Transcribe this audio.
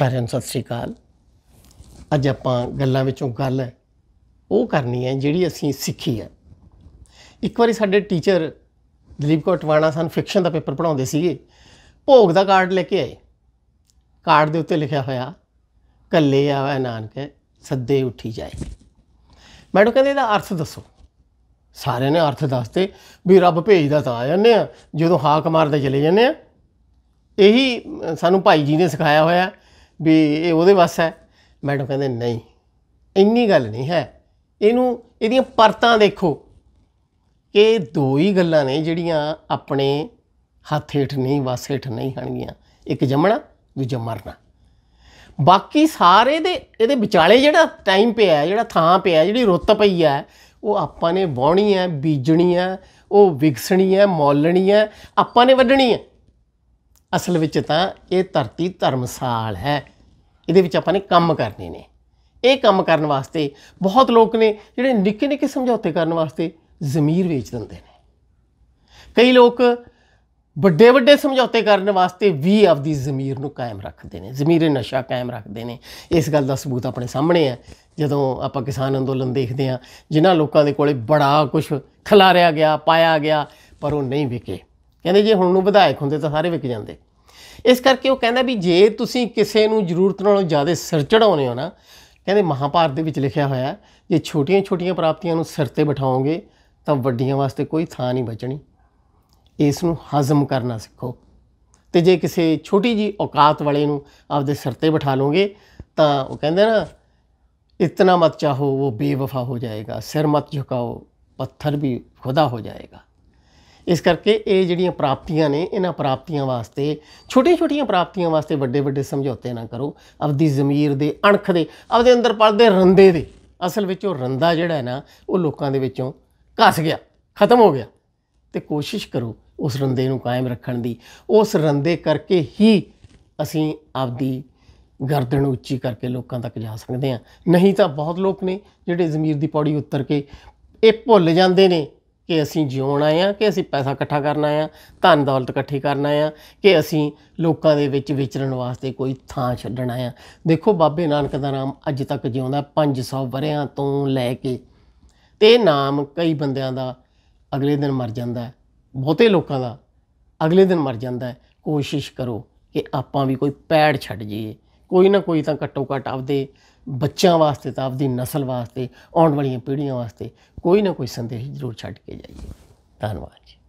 ਸਾਰਿਆਂ ਨੂੰ ਸਤਿ ਸ੍ਰੀ ਅਕਾਲ ਅੱਜ ਆਪਾਂ ਗੱਲਾਂ ਵਿੱਚੋਂ ਗੱਲ ਉਹ ਕਰਨੀ ਹੈ ਜਿਹੜੀ ਅਸੀਂ ਸਿੱਖੀ ਹੈ ਇੱਕ ਵਾਰੀ ਸਾਡੇ ਟੀਚਰ ਦਲੀਪ ਕੌਰ ਟਵਾਣਾ ਸਾਨੂੰ ਫਿਕਸ਼ਨ ਦਾ ਪੇਪਰ ਪੜਾਉਂਦੇ ਸੀਗੇ ਭੋਗ ਦਾ ਕਾਰਡ ਲੈ ਕੇ ਆਏ ਕਾਰਡ ਦੇ ਉੱਤੇ ਲਿਖਿਆ ਹੋਇਆ ਕੱਲੇ ਆਵੇ ਨਾਨਕ ਸੱਦੇ ਉੱਠੀ ਜਾਏ ਮੈਡਮ ਕਹਿੰਦੇ ਇਹਦਾ ਅਰਥ ਦੱਸੋ ਸਾਰਿਆਂ ਨੇ ਅਰਥ ਦੱਸਤੇ ਵੀ ਰੱਬ ਭੇਜਦਾ ਤਾਂ ਆ ਜਾਂਦੇ ਆ ਜਦੋਂ ਹਾਕ ਮਾਰਦੇ ਚਲੇ ਜਾਂਦੇ ਆ ਇਹੀ ਸਾਨੂੰ ਭਾਈ ਜੀ ਨੇ ਸਿਖਾਇਆ ਹੋਇਆ ਵੀ ਇਹ ਉਹਦੇ ਵਾਸਤੇ ਹੈ ਮੈਡਮ ਕਹਿੰਦੇ ਨਹੀਂ ਇੰਨੀ ਗੱਲ ਨਹੀਂ ਹੈ ਇਹਨੂੰ ਇਹਦੀਆਂ ਪਰਤਾਂ ਦੇਖੋ ਇਹ ਦੋ ਹੀ ਗੱਲਾਂ ਨੇ ਜਿਹੜੀਆਂ ਆਪਣੇ ਹੱਥ ਹੇਠ ਨਹੀਂ ਵਸ ਹੇਠ ਨਹੀਂ ਹਣਗੀਆਂ ਇੱਕ ਜੰਮਣਾ ਦੂਜਾ ਮਰਨਾ ਬਾਕੀ ਸਾਰੇ ਦੇ ਇਹਦੇ ਵਿਚਾਲੇ ਜਿਹੜਾ ਟਾਈਮ ਪਿਆ ਜਿਹੜਾ ਥਾਂ ਪਿਆ ਜਿਹੜੀ ਰੁੱਤ ਪਈ ਹੈ ਉਹ ਆਪਾਂ ਨੇ ਵਾਹਣੀ ਹੈ ਬੀਜਣੀ ਹੈ ਉਹ ਵਿਕਸਣੀ ਹੈ ਮੌਲਣੀ ਹੈ ਆਪਾਂ ਨੇ ਵੱਢਣੀ ਹੈ ਅਸਲ ਵਿੱਚ ਤਾਂ ਇਹ ਧਰਤੀ ਧਰਮਸਾਲ ਹੈ ਇਹਦੇ ਵਿੱਚ ਆਪਾਂ ਨੇ ਕੰਮ ਕਰਨੇ ਨੇ ਇਹ ਕੰਮ ਕਰਨ ਵਾਸਤੇ ਬਹੁਤ ਲੋਕ ਨੇ ਜਿਹੜੇ ਨਿੱਕੇ ਨਿੱਕੇ ਸਮਝੌਤੇ ਕਰਨ ਵਾਸਤੇ ਜ਼ਮੀਰ ਵੇਚ ਦਿੰਦੇ ਨੇ ਕਈ ਲੋਕ ਵੱਡੇ ਵੱਡੇ ਸਮਝੌਤੇ ਕਰਨ ਵਾਸਤੇ ਵੀ ਆਪਦੀ ਜ਼ਮੀਰ ਨੂੰ ਕਾਇਮ ਰੱਖਦੇ ਨੇ ਜ਼ਮੀਰੇ ਨਸ਼ਾ ਕਾਇਮ ਰੱਖਦੇ ਨੇ ਇਸ ਗੱਲ ਦਾ ਸਬੂਤ ਆਪਣੇ ਸਾਹਮਣੇ ਹੈ ਜਦੋਂ ਆਪਾਂ ਕਿਸਾਨ ਅੰਦੋਲਨ ਦੇਖਦੇ ਆ ਜਿਨ੍ਹਾਂ ਲੋਕਾਂ ਦੇ ਕੋਲੇ ਬੜਾ ਕੁਝ ਖਿਲਾਰਿਆ ਗਿਆ ਪਾਇਆ ਗਿਆ ਪਰ ਉਹ ਨਹੀਂ ਵਿਕੇ ਕਹਿੰਦੇ ਜੇ ਹੁਣ ਨੂੰ ਵਿਧਾਇਕ ਹੁੰਦੇ ਤਾਂ ਸਾਰੇ ਵਿਕ ਜਾਂਦੇ ਇਸ ਕਰਕੇ ਉਹ ਕਹਿੰਦਾ ਵੀ ਜੇ ਤੁਸੀਂ ਕਿਸੇ ਨੂੰ ਜ਼ਰੂਰਤ ਨਾਲੋਂ ਜ਼ਿਆਦਾ ਸਿਰ ਚੜਾਉਨੇ ਹੋ ਨਾ ਕਹਿੰਦੇ ਮਹਾਭਾਰਤ ਦੇ ਵਿੱਚ ਲਿਖਿਆ ਹੋਇਆ ਜੇ ਛੋਟੀਆਂ-ਛੋਟੀਆਂ ਪ੍ਰਾਪਤੀਆਂ ਨੂੰ ਸਿਰ ਤੇ ਬਿਠਾਓਗੇ ਤਾਂ ਵੱਡੀਆਂ ਵਾਸਤੇ ਕੋਈ ਥਾਂ ਨਹੀਂ ਬਚਣੀ ਇਸ ਨੂੰ ਹਜ਼ਮ ਕਰਨਾ ਸਿੱਖੋ ਤੇ ਜੇ ਕਿਸੇ ਛੋਟੀ ਜੀ ਔਕਾਤ ਵਾਲੇ ਨੂੰ ਆਪਦੇ ਸਿਰ ਤੇ ਬਿਠਾ ਲੋਗੇ ਤਾਂ ਉਹ ਕਹਿੰਦੇ ਨਾ ਇਤਨਾ ਮਤ ਚਾਹੋ ਉਹ ਬੇਵਫਾ ਹੋ ਜਾਏਗਾ ਸਿਰ ਮਤ ਝੁਕਾਓ ਪੱਥਰ ਵੀ ਖੁਦਾ ਹੋ ਜਾਏਗਾ ਇਸ ਕਰਕੇ ਇਹ ਜਿਹੜੀਆਂ ਪ੍ਰਾਪਤੀਆਂ ਨੇ ਇਹਨਾਂ ਪ੍ਰਾਪਤੀਆਂ ਵਾਸਤੇ ਛੋਟੀਆਂ-ਛੋਟੀਆਂ ਪ੍ਰਾਪਤੀਆਂ ਵਾਸਤੇ ਵੱਡੇ-ਵੱਡੇ ਸਮਝੌਤੇ ਨਾ ਕਰੋ ਆਪਦੀ ਜ਼ਮੀਰ ਦੇ ਅਣਖ ਦੇ ਆਪਦੇ ਅੰਦਰ ਪਲਦੇ ਰੰਦੇ ਦੇ ਅਸਲ ਵਿੱਚ ਉਹ ਰੰਦਾ ਜਿਹੜਾ ਹੈ ਨਾ ਉਹ ਲੋਕਾਂ ਦੇ ਵਿੱਚੋਂ ਘਸ ਗਿਆ ਖਤਮ ਹੋ ਗਿਆ ਤੇ ਕੋਸ਼ਿਸ਼ ਕਰੋ ਉਸ ਰੰਦੇ ਨੂੰ ਕਾਇਮ ਰੱਖਣ ਦੀ ਉਸ ਰੰਦੇ ਕਰਕੇ ਹੀ ਅਸੀਂ ਆਪਦੀ ਗਰਦਨ ਉੱਚੀ ਕਰਕੇ ਲੋਕਾਂ ਤੱਕ ਜਾ ਸਕਦੇ ਹਾਂ ਨਹੀਂ ਤਾਂ ਬਹੁਤ ਲੋਕ ਨੇ ਜਿਹੜੇ ਜ਼ਮੀਰ ਦੀ ਪੌੜੀ ਉੱਤਰ ਕੇ ਇਹ ਭੁੱਲ ਜਾਂਦੇ ਨੇ ਕਿ ਅਸੀਂ ਜਿਉਣਾ ਆ ਕਿ ਅਸੀਂ ਪੈਸਾ ਇਕੱਠਾ ਕਰਨਾ ਆ ਧਨ ਦੌਲਤ ਇਕੱਠੀ ਕਰਨਾ ਆ ਕਿ ਅਸੀਂ ਲੋਕਾਂ ਦੇ ਵਿੱਚ ਵਿਚਰਨ ਵਾਸਤੇ ਕੋਈ ਥਾਂ ਛੱਡਣਾ ਆ ਦੇਖੋ ਬਾਬੇ ਨਾਨਕ ਦਾ ਨਾਮ ਅੱਜ ਤੱਕ ਜਿਉਂਦਾ 500 ਵਰਿਆਂ ਤੋਂ ਲੈ ਕੇ ਤੇ ਨਾਮ ਕਈ ਬੰਦਿਆਂ ਦਾ ਅਗਲੇ ਦਿਨ ਮਰ ਜਾਂਦਾ ਹੈ ਬਹੁਤੇ ਲੋਕਾਂ ਦਾ ਅਗਲੇ ਦਿਨ ਮਰ ਜਾਂਦਾ ਹੈ ਕੋਸ਼ਿਸ਼ ਕਰੋ ਕਿ ਆਪਾਂ ਵੀ ਕੋਈ ਪੈੜ ਛੱਡ ਜਾਈਏ ਕੋਈ ਨਾ ਕੋਈ ਤਾਂ ਘੱਟੋ ਘੱਟ ਆਪਦੇ ਬੱਚਿਆਂ ਵਾਸਤੇ ਤਾਂ ਆਪਦੀ نسل ਵਾਸਤੇ ਆਉਣ ਵਾਲੀਆਂ ਪੀੜ੍ਹੀਆਂ ਵਾਸਤੇ ਕੋਈ ਨਾ ਕੋਈ ਸੰਦੇਸ਼ ਜ਼ਰੂਰ ਛੱਡ ਕੇ ਜਾਈਏ ਧੰਨਵਾਦ